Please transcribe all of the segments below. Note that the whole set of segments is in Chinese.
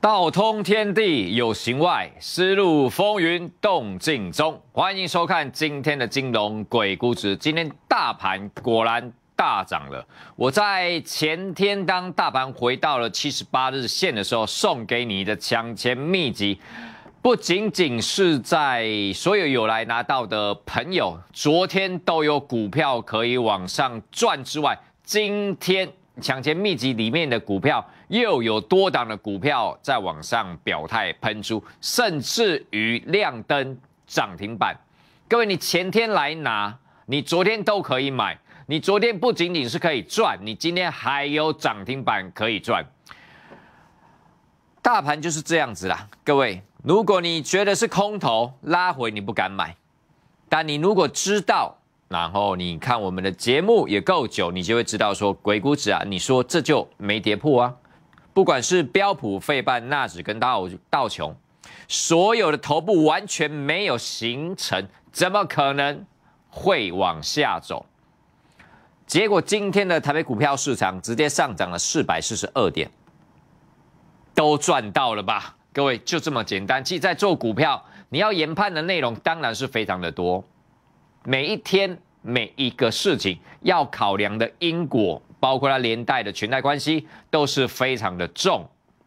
道通天地有形外，思路风云动静中。欢迎收看今天的金融鬼谷子。今天大盘果然大涨了。我在前天当大盘回到了七十八日线的时候，送给你的抢钱秘籍，不仅仅是在所有有来拿到的朋友昨天都有股票可以往上赚之外，今天抢钱秘籍里面的股票。又有多档的股票在往上表态喷出，甚至于亮灯涨停板。各位，你前天来拿，你昨天都可以买，你昨天不仅仅是可以赚，你今天还有涨停板可以赚。大盘就是这样子啦，各位，如果你觉得是空头拉回，你不敢买，但你如果知道，然后你看我们的节目也够久，你就会知道说，鬼谷子啊，你说这就没跌破啊。不管是标普、费半、纳指跟道道琼，所有的头部完全没有形成，怎么可能会往下走？结果今天的台北股票市场直接上涨了四百四十二点，都赚到了吧？各位就这么简单。即在做股票，你要研判的内容当然是非常的多，每一天每一个事情要考量的因果。包括它连带的裙带关系都是非常的重，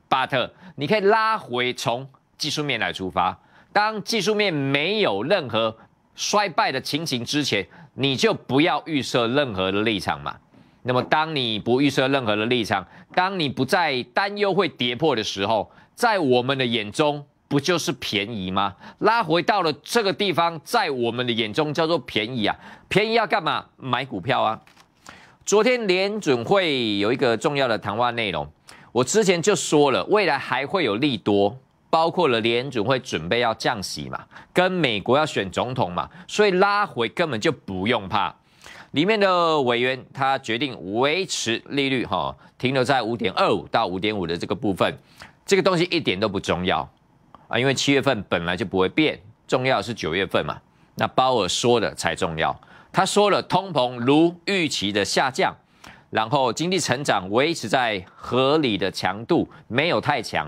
巴特，你可以拉回从技术面来出发。当技术面没有任何衰败的情形之前，你就不要预设任何的立场嘛。那么当你不预设任何的立场，当你不再担忧会跌破的时候，在我们的眼中不就是便宜吗？拉回到了这个地方，在我们的眼中叫做便宜啊，便宜要干嘛？买股票啊。昨天联准会有一个重要的谈话内容，我之前就说了，未来还会有利多，包括了联准会准备要降息嘛，跟美国要选总统嘛，所以拉回根本就不用怕。里面的委员他决定维持利率哈，停留在五点二五到五点五的这个部分，这个东西一点都不重要啊，因为七月份本来就不会变，重要是九月份嘛，那鲍尔说的才重要。他说了，通膨如预期的下降，然后经济成长维持在合理的强度，没有太强，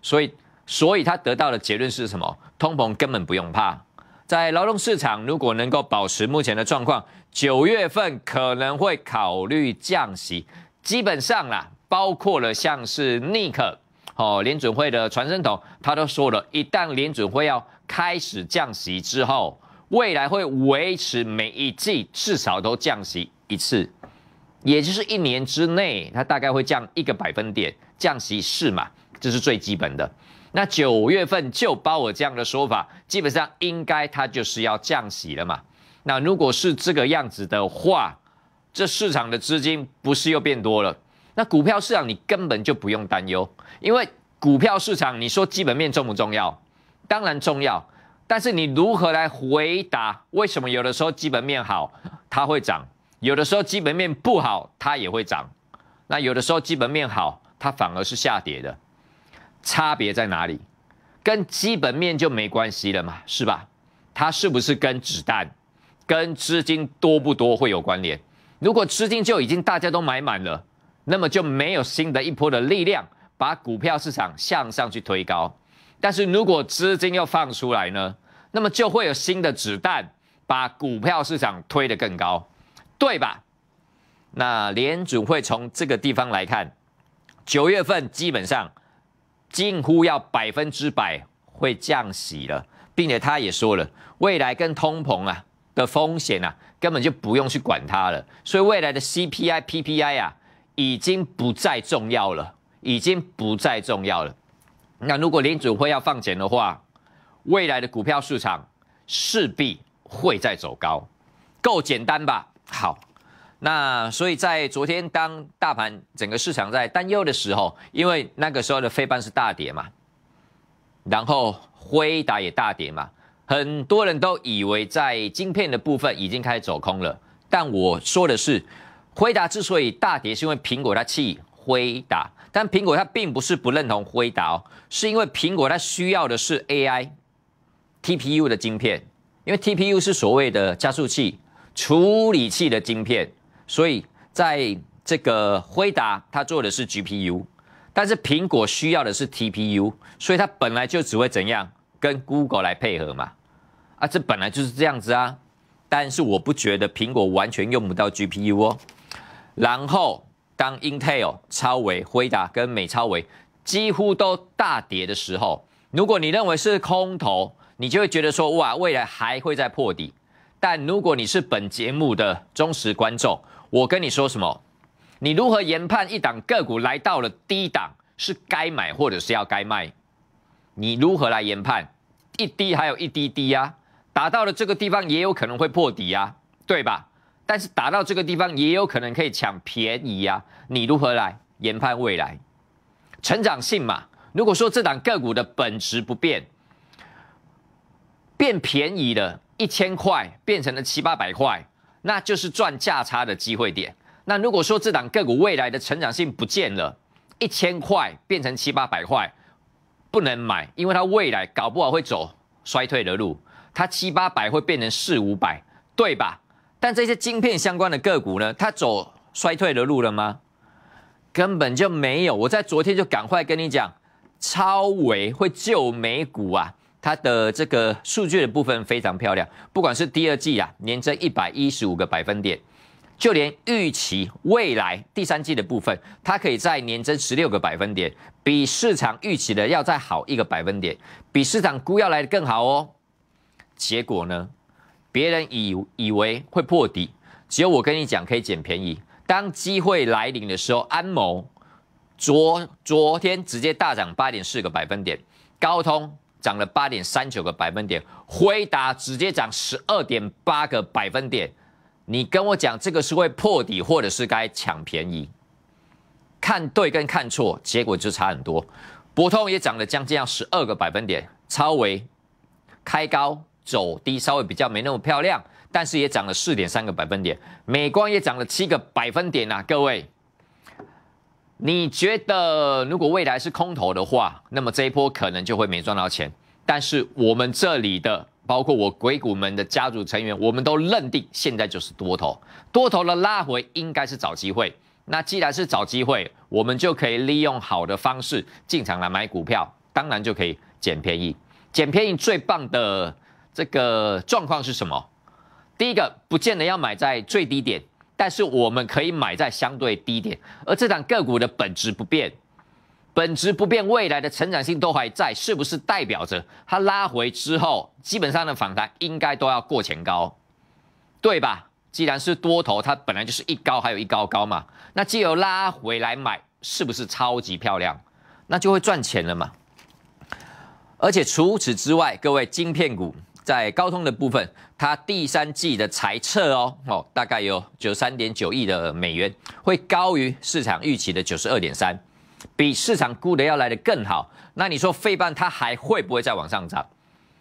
所以，所以他得到的结论是什么？通膨根本不用怕，在劳动市场如果能够保持目前的状况，九月份可能会考虑降息。基本上啦，包括了像是 Nick 哦，联准会的传声筒，他都说了一旦联准会要开始降息之后。未来会维持每一季至少都降息一次，也就是一年之内，它大概会降一个百分点降息是嘛，这是最基本的。那九月份就包我这样的说法，基本上应该它就是要降息了嘛。那如果是这个样子的话，这市场的资金不是又变多了？那股票市场你根本就不用担忧，因为股票市场你说基本面重不重要？当然重要。但是你如何来回答？为什么有的时候基本面好它会涨，有的时候基本面不好它也会涨？那有的时候基本面好它反而是下跌的，差别在哪里？跟基本面就没关系了嘛，是吧？它是不是跟子弹、跟资金多不多会有关联？如果资金就已经大家都买满了，那么就没有新的一波的力量把股票市场向上去推高。但是如果资金又放出来呢？那么就会有新的子弹把股票市场推得更高，对吧？那联准会从这个地方来看，九月份基本上近乎要百分之百会降息了，并且他也说了，未来跟通膨啊的风险啊，根本就不用去管它了。所以未来的 CPI、PPI 啊，已经不再重要了，已经不再重要了。那如果联准会要放钱的话，未来的股票市场势必会再走高，够简单吧？好，那所以在昨天当大盘整个市场在担忧的时候，因为那个时候的飞半是大跌嘛，然后辉达也大跌嘛，很多人都以为在晶片的部分已经开始走空了。但我说的是，辉达之所以大跌，是因为苹果它气辉达，但苹果它并不是不认同辉达，哦，是因为苹果它需要的是 AI。T P U 的晶片，因为 T P U 是所谓的加速器处理器的晶片，所以在这个辉达，它做的是 G P U，但是苹果需要的是 T P U，所以它本来就只会怎样跟 Google 来配合嘛，啊，这本来就是这样子啊，但是我不觉得苹果完全用不到 G P U 哦。然后当 Intel、超微、辉达跟美超微几乎都大跌的时候，如果你认为是空头。你就会觉得说哇，未来还会再破底。但如果你是本节目的忠实观众，我跟你说什么？你如何研判一档个股来到了低档是该买或者是要该卖？你如何来研判？一滴还有一滴滴呀，打到了这个地方也有可能会破底呀，对吧？但是打到这个地方也有可能可以抢便宜呀。你如何来研判未来成长性嘛？如果说这档个股的本质不变。变便宜了，一千块变成了七八百块，那就是赚价差的机会点。那如果说这档个股未来的成长性不见了，一千块变成七八百块，不能买，因为它未来搞不好会走衰退的路，它七八百会变成四五百，对吧？但这些晶片相关的个股呢，它走衰退的路了吗？根本就没有。我在昨天就赶快跟你讲，超维会救美股啊。它的这个数据的部分非常漂亮，不管是第二季啊，年增一百一十五个百分点，就连预期未来第三季的部分，它可以在年增十六个百分点，比市场预期的要再好一个百分点，比市场估要来的更好哦。结果呢，别人以以为会破底，只有我跟你讲可以捡便宜。当机会来临的时候，安某昨昨天直接大涨八点四个百分点，高通。涨了八点三九个百分点，辉达直接涨十二点八个百分点，你跟我讲这个是会破底，或者是该抢便宜，看对跟看错，结果就差很多。博通也涨了将近要十二个百分点，超微开高走低，稍微比较没那么漂亮，但是也涨了四点三个百分点，美光也涨了七个百分点呐，各位。你觉得如果未来是空头的话，那么这一波可能就会没赚到钱。但是我们这里的，包括我鬼谷门的家族成员，我们都认定现在就是多头，多头的拉回应该是找机会。那既然是找机会，我们就可以利用好的方式进场来买股票，当然就可以捡便宜。捡便宜最棒的这个状况是什么？第一个，不见得要买在最低点。但是我们可以买在相对低点，而这场个股的本质不变，本质不变，未来的成长性都还在，是不是代表着它拉回之后，基本上的反弹应该都要过前高，对吧？既然是多头，它本来就是一高还有一高高嘛，那既有拉回来买，是不是超级漂亮？那就会赚钱了嘛？而且除此之外，各位晶片股在高通的部分。它第三季的财测哦，哦，大概有九三点九亿的美元，会高于市场预期的九十二点三，比市场估的要来的更好。那你说费半它还会不会再往上涨？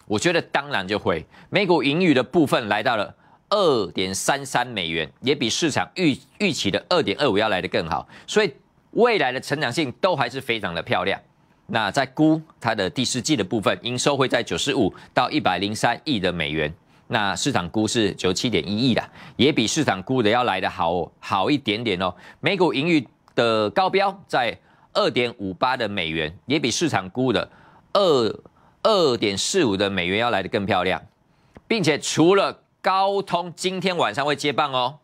我觉得当然就会。美股盈余的部分来到了二点三三美元，也比市场预预期的二点二五要来的更好。所以未来的成长性都还是非常的漂亮。那在估它的第四季的部分，营收会在九十五到一百零三亿的美元。那市场估是九七点一亿的，也比市场估的要来的好好一点点哦。每股盈余的高标在二点五八的美元，也比市场估的二二点四五的美元要来的更漂亮，并且除了高通今天晚上会接棒哦，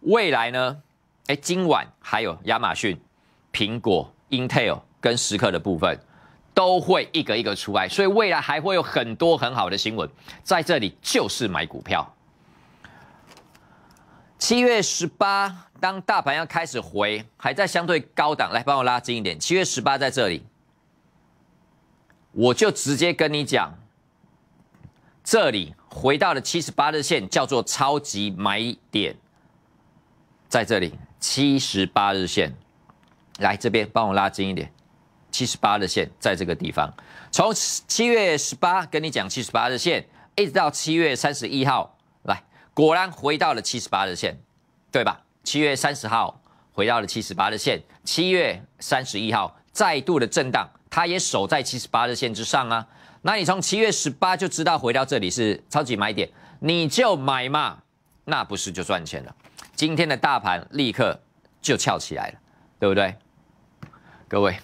未来呢？哎，今晚还有亚马逊、苹果、Intel 跟石刻的部分。都会一个一个出来，所以未来还会有很多很好的新闻在这里。就是买股票，七月十八，当大盘要开始回，还在相对高档，来帮我拉近一点。七月十八在这里，我就直接跟你讲，这里回到了七十八日线，叫做超级买点，在这里七十八日线，来这边帮我拉近一点。七十八日线在这个地方，从七月十八跟你讲七十八日线，一直到七月三十一号，来果然回到了七十八日线，对吧？七月三十号回到了七十八日线，七月三十一号再度的震荡，它也守在七十八日线之上啊。那你从七月十八就知道回到这里是超级买点，你就买嘛，那不是就赚钱了？今天的大盘立刻就翘起来了，对不对，各位？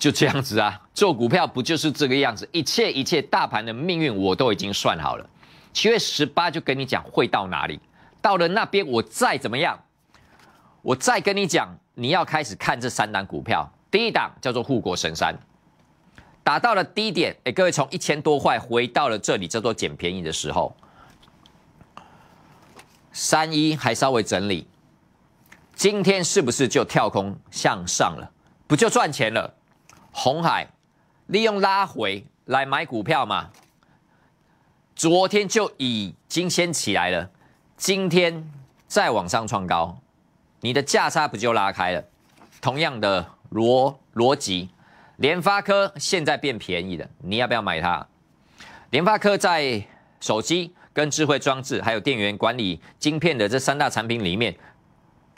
就这样子啊，做股票不就是这个样子？一切一切，大盘的命运我都已经算好了。七月十八就跟你讲会到哪里，到了那边我再怎么样，我再跟你讲，你要开始看这三档股票。第一档叫做护国神山，打到了低点，哎，各位从一千多块回到了这里，叫做捡便宜的时候，三一还稍微整理，今天是不是就跳空向上了？不就赚钱了？红海利用拉回来买股票嘛？昨天就已经先起来了，今天再往上创高，你的价差不就拉开了？同样的逻逻辑，联发科现在变便宜了，你要不要买它？联发科在手机、跟智慧装置、还有电源管理晶片的这三大产品里面，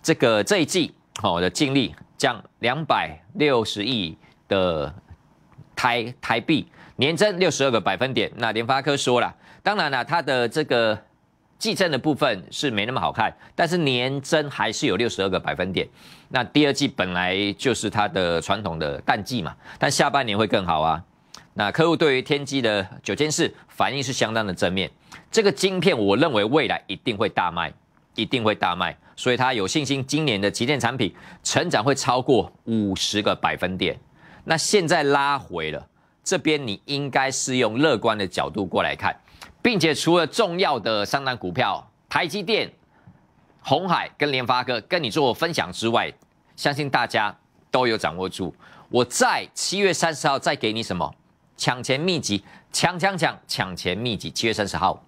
这个这一季好的净利降两百六十亿。的台台币年增六十二个百分点。那联发科说了，当然了，它的这个季增的部分是没那么好看，但是年增还是有六十二个百分点。那第二季本来就是它的传统的淡季嘛，但下半年会更好啊。那客户对于天玑的九千四反应是相当的正面。这个晶片我认为未来一定会大卖，一定会大卖，所以他有信心今年的旗舰产品成长会超过五十个百分点。那现在拉回了，这边你应该是用乐观的角度过来看，并且除了重要的三大股票，台积电、红海跟联发科跟你做分享之外，相信大家都有掌握住。我在七月三十号再给你什么抢钱秘籍？抢抢抢抢钱秘籍！七月三十号，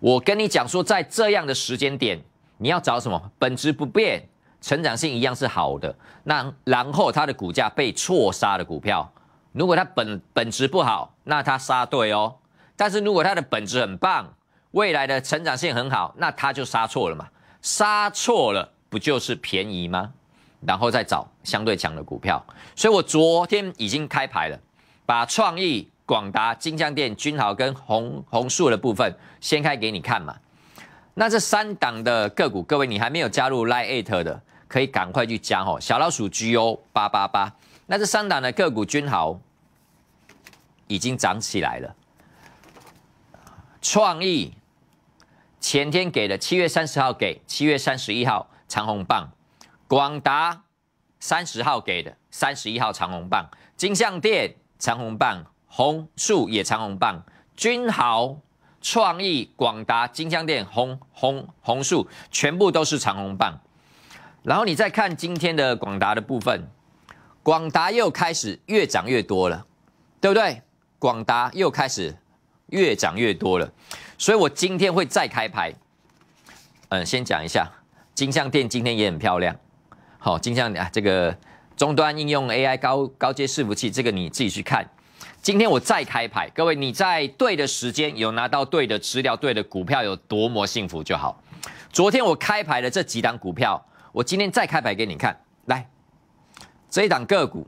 我跟你讲说，在这样的时间点，你要找什么？本质不变。成长性一样是好的，那然后它的股价被错杀的股票，如果它本本质不好，那它杀对哦；但是如果它的本质很棒，未来的成长性很好，那它就杀错了嘛？杀错了不就是便宜吗？然后再找相对强的股票。所以我昨天已经开牌了，把创意、广达、金江店、君豪跟红红树的部分掀开给你看嘛。那这三档的个股，各位你还没有加入 Lite 的，可以赶快去加哦。小老鼠 GO 八八八。那这三档的个股，君豪已经涨起来了。创意前天给的，七月三十号给，七月三十一号长虹棒。广达三十号给的，三十一号长虹棒。金象店长虹棒，红树也长虹棒，君豪。创意广达、金像电、红红红树，全部都是长红棒。然后你再看今天的广达的部分，广达又开始越涨越多了，对不对？广达又开始越涨越多了，所以我今天会再开牌。嗯，先讲一下金像店今天也很漂亮。好，金像啊，这个终端应用 AI 高高阶伺服器，这个你自己去看。今天我再开牌，各位，你在对的时间有拿到对的资料，对的股票，有多么幸福就好。昨天我开牌的这几档股票，我今天再开牌给你看。来，这一档个股，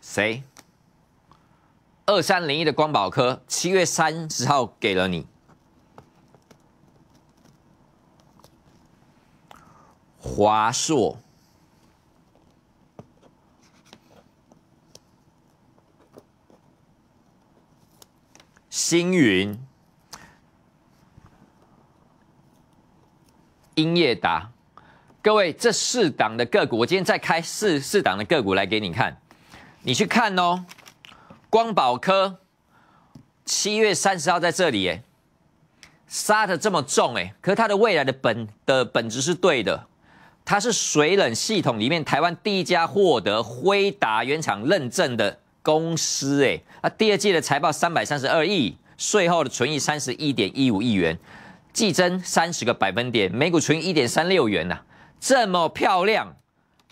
谁？二三零一的光宝科，七月三十号给了你。华硕、星云、英业达，各位，这四档的个股，我今天再开四四档的个股来给你看，你去看哦。光宝科七月三十号在这里，哎，杀的这么重，哎，可是它的未来的本的本质是对的。它是水冷系统里面台湾第一家获得辉达原厂认证的公司，哎，啊，第二季的财报三百三十二亿，税后的存益三十一点一五亿元，季增三十个百分点，每股存益一点三六元呐，这么漂亮，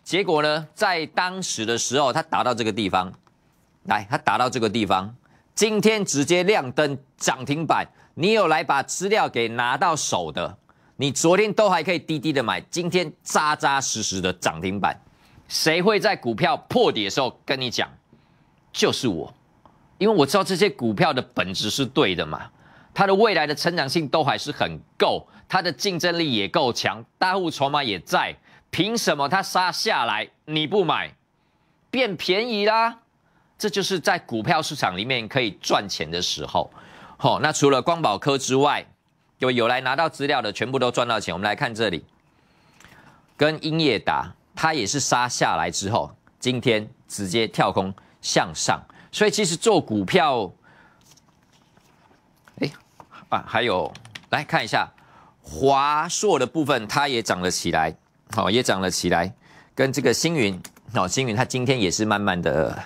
结果呢，在当时的时候，它达到这个地方，来，它达到这个地方，今天直接亮灯涨停板，你有来把资料给拿到手的。你昨天都还可以低低的买，今天扎扎实实的涨停板，谁会在股票破底的时候跟你讲？就是我，因为我知道这些股票的本质是对的嘛，它的未来的成长性都还是很够，它的竞争力也够强，大户筹码也在，凭什么它杀下来你不买，变便宜啦？这就是在股票市场里面可以赚钱的时候。好，那除了光宝科之外。有有来拿到资料的，全部都赚到钱。我们来看这里，跟英业达，它也是杀下来之后，今天直接跳空向上。所以其实做股票，哎啊，还有来看一下华硕的部分，它也涨了起来，好，也涨了起来。跟这个星云，哦，星云它今天也是慢慢的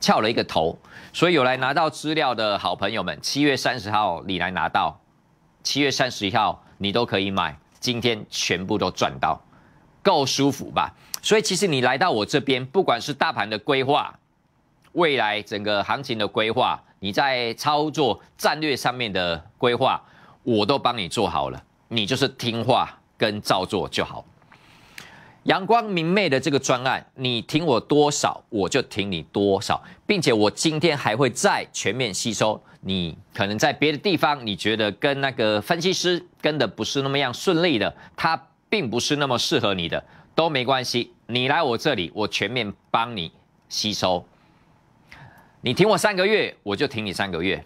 翘了一个头。所以有来拿到资料的好朋友们，七月三十号你来拿到。七月三十一号，你都可以买，今天全部都赚到，够舒服吧？所以其实你来到我这边，不管是大盘的规划，未来整个行情的规划，你在操作战略上面的规划，我都帮你做好了，你就是听话跟照做就好。阳光明媚的这个专案，你听我多少，我就听你多少，并且我今天还会再全面吸收。你可能在别的地方，你觉得跟那个分析师跟的不是那么样顺利的，他并不是那么适合你的，都没关系。你来我这里，我全面帮你吸收。你停我三个月，我就停你三个月。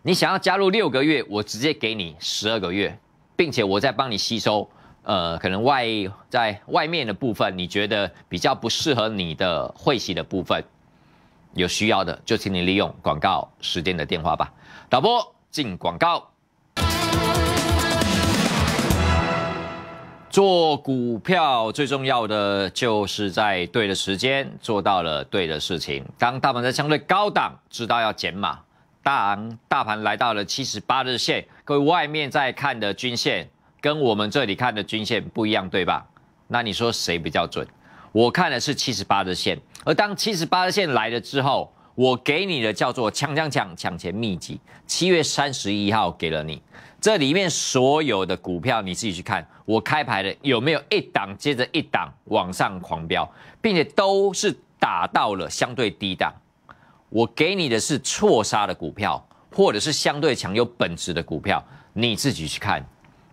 你想要加入六个月，我直接给你十二个月，并且我再帮你吸收，呃，可能外在外面的部分，你觉得比较不适合你的会习的部分。有需要的就请你利用广告时间的电话吧。导播进广告。做股票最重要的就是在对的时间做到了对的事情。当大盘在相对高档，知道要减码；当大盘来到了七十八日线，各位外面在看的均线跟我们这里看的均线不一样，对吧？那你说谁比较准？我看的是七十八的线，而当七十八的线来了之后，我给你的叫做“抢抢抢抢钱秘籍”，七月三十一号给了你，这里面所有的股票你自己去看，我开牌的有没有一档接着一档往上狂飙，并且都是打到了相对低档。我给你的是错杀的股票，或者是相对强有本质的股票，你自己去看。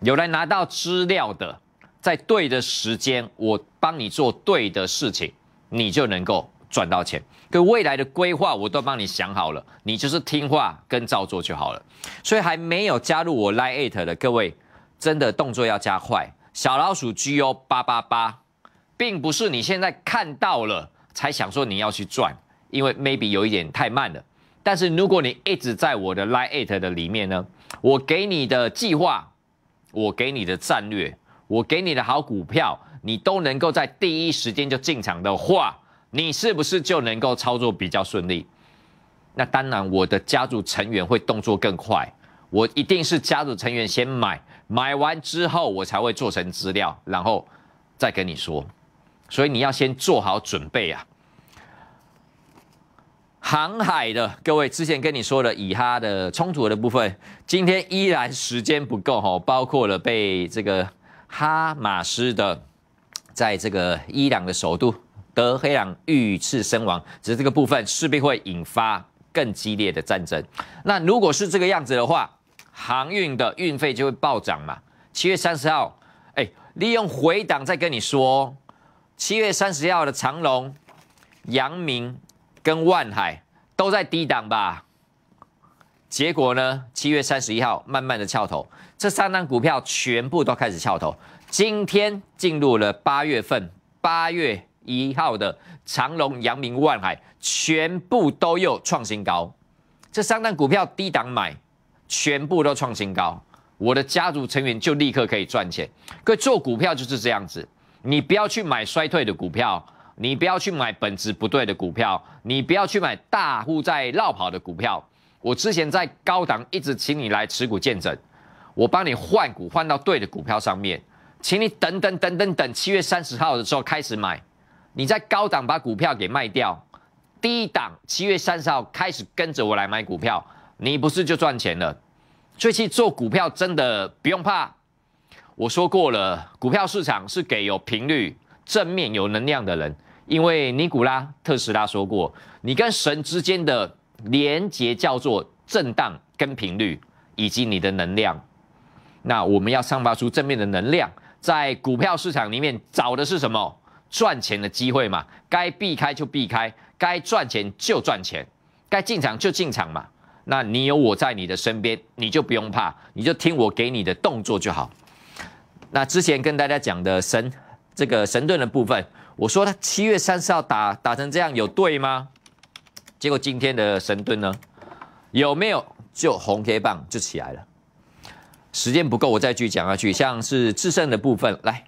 有来拿到资料的。在对的时间，我帮你做对的事情，你就能够赚到钱。可未来的规划，我都帮你想好了，你就是听话跟照做就好了。所以还没有加入我 Lite 的各位，真的动作要加快。小老鼠 GO 八八八，并不是你现在看到了才想说你要去赚，因为 Maybe 有一点太慢了。但是如果你一直在我的 Lite 的里面呢，我给你的计划，我给你的战略。我给你的好股票，你都能够在第一时间就进场的话，你是不是就能够操作比较顺利？那当然，我的家族成员会动作更快，我一定是家族成员先买，买完之后我才会做成资料，然后再跟你说。所以你要先做好准备啊！航海的各位，之前跟你说的以哈的冲突的部分，今天依然时间不够哈，包括了被这个。哈马斯的在这个伊朗的首都德黑兰遇刺身亡，只是这个部分势必会引发更激烈的战争。那如果是这个样子的话，航运的运费就会暴涨嘛？七月三十号，哎，利用回档再跟你说，七月三十号的长隆、阳明跟万海都在低档吧？结果呢，七月三十一号慢慢的翘头。这三档股票全部都开始翘头，今天进入了八月份，八月一号的长隆、扬名、万海全部都有创新高。这三档股票低档买，全部都创新高。我的家族成员就立刻可以赚钱。各位做股票就是这样子，你不要去买衰退的股票，你不要去买本质不对的股票，你不要去买大户在绕跑的股票。我之前在高档一直请你来持股见证。我帮你换股，换到对的股票上面，请你等等等等等，七月三十号的时候开始买，你在高档把股票给卖掉，低档七月三十号开始跟着我来买股票，你不是就赚钱了？所以做股票真的不用怕，我说过了，股票市场是给有频率、正面有能量的人，因为尼古拉·特斯拉说过，你跟神之间的连接叫做震荡跟频率以及你的能量。那我们要散发出正面的能量，在股票市场里面找的是什么？赚钱的机会嘛。该避开就避开，该赚钱就赚钱，该进场就进场嘛。那你有我在你的身边，你就不用怕，你就听我给你的动作就好。那之前跟大家讲的神这个神盾的部分，我说他七月三十号打打成这样有对吗？结果今天的神盾呢，有没有就红黑棒就起来了？时间不够，我再继续讲下去。像是制胜的部分，来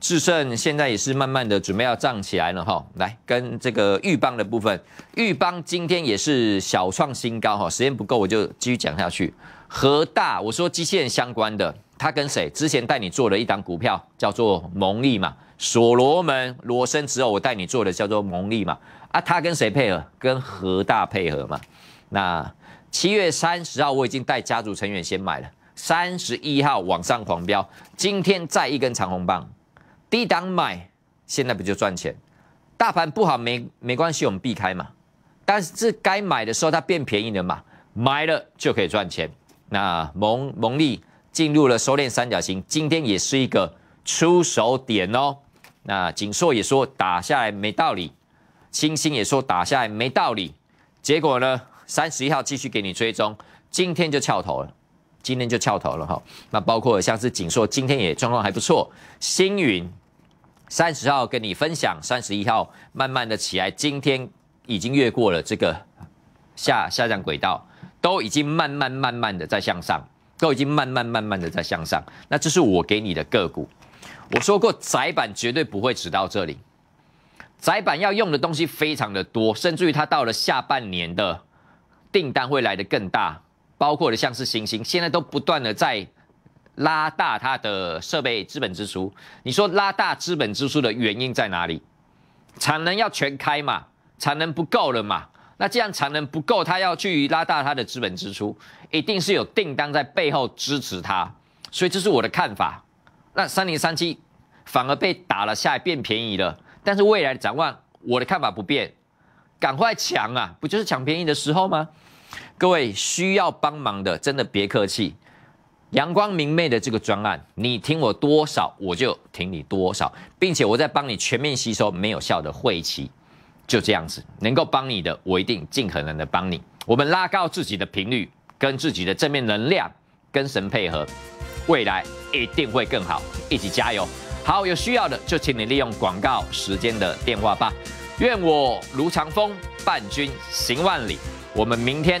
制胜现在也是慢慢的准备要涨起来了哈。来跟这个豫邦的部分，豫邦今天也是小创新高哈。时间不够，我就继续讲下去。和大我说机器人相关的，它跟谁？之前带你做了一档股票叫做蒙利嘛，所罗门、罗森只有我带你做的叫做蒙利嘛。啊，它跟谁配合？跟和大配合嘛。那七月三十号我已经带家族成员先买了。三十一号往上狂飙，今天再一根长红棒，低档买，现在不就赚钱？大盘不好没没关系，我们避开嘛。但是该买的时候它变便宜了嘛，买了就可以赚钱。那蒙蒙利进入了收敛三角形，今天也是一个出手点哦。那锦硕也说打下来没道理，星星也说打下来没道理，结果呢，三十一号继续给你追踪，今天就翘头了。今天就翘头了哈，那包括像是锦硕，今天也状况还不错。星云三十号跟你分享，三十一号慢慢的起来，今天已经越过了这个下下降轨道，都已经慢慢慢慢的在向上，都已经慢慢慢慢的在向上。那这是我给你的个股，我说过窄板绝对不会止到这里，窄板要用的东西非常的多，甚至于它到了下半年的订单会来的更大。包括的像是星星，现在都不断的在拉大它的设备资本支出。你说拉大资本支出的原因在哪里？产能要全开嘛，产能不够了嘛。那既然产能不够，它要去拉大它的资本支出，一定是有订单在背后支持它。所以这是我的看法。那三零三七反而被打了下来，变便宜了。但是未来的展望，我的看法不变，赶快抢啊，不就是抢便宜的时候吗？各位需要帮忙的，真的别客气。阳光明媚的这个专案，你听我多少，我就听你多少，并且我在帮你全面吸收没有效的晦气，就这样子，能够帮你的，我一定尽可能的帮你。我们拉高自己的频率，跟自己的正面能量，跟神配合，未来一定会更好，一起加油！好，有需要的就请你利用广告时间的电话吧。愿我如长风伴君行万里。我们明天。